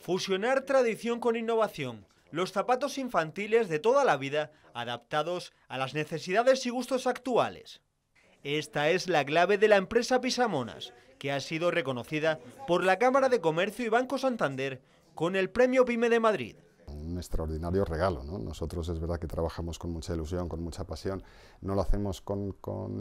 Fusionar tradición con innovación. Los zapatos infantiles de toda la vida adaptados a las necesidades y gustos actuales. Esta es la clave de la empresa Pisamonas, que ha sido reconocida por la Cámara de Comercio y Banco Santander con el Premio PYME de Madrid extraordinario regalo. Nosotros es verdad que trabajamos con mucha ilusión, con mucha pasión, no lo hacemos con,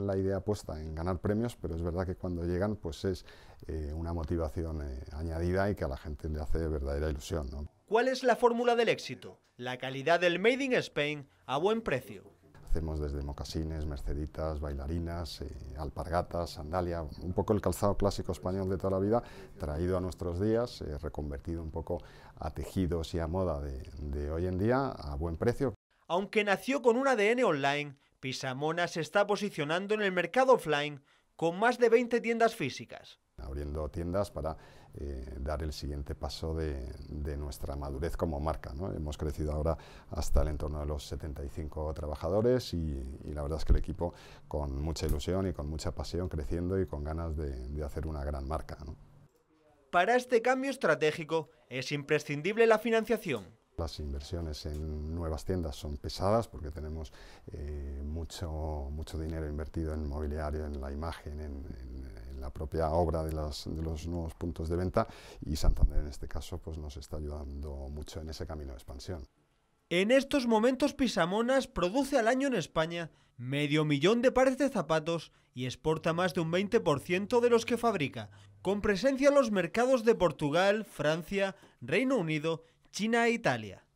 la idea puesta en ganar premios, pero es verdad que cuando llegan pues es eh, una motivación eh, añadida y que a la gente le hace verdadera ilusión. ¿Cuál es la fórmula del éxito? La calidad del Made in Spain a buen precio. Hacemos desde mocasines, merceditas, bailarinas, eh, alpargatas, sandalia, un poco el calzado clásico español de toda la vida, traído a nuestros días, eh, reconvertido un poco a tejidos y a moda de, de hoy en día a buen precio. Aunque nació con un ADN online, Pisamona se está posicionando en el mercado offline con más de 20 tiendas físicas abriendo tiendas para eh, dar el siguiente paso de, nuestra madurez como marca. Hemos crecido ahora hasta el entorno de los 75 trabajadores y, la verdad es que el equipo con mucha ilusión y con mucha pasión creciendo y con ganas de, hacer una gran marca. Para este cambio estratégico es imprescindible la financiación. Las inversiones en nuevas tiendas son pesadas porque tenemos eh, mucho, mucho dinero invertido en mobiliario, en la imagen, en la propia obra de los, nuevos puntos de venta y Santander en este caso pues nos está ayudando mucho en ese camino de expansión. En estos momentos Pisamonas produce al año en España medio millón de pares de zapatos y exporta más de un 20% de los que fabrica, con presencia en los mercados de Portugal, Francia, Reino Unido, China e Italia.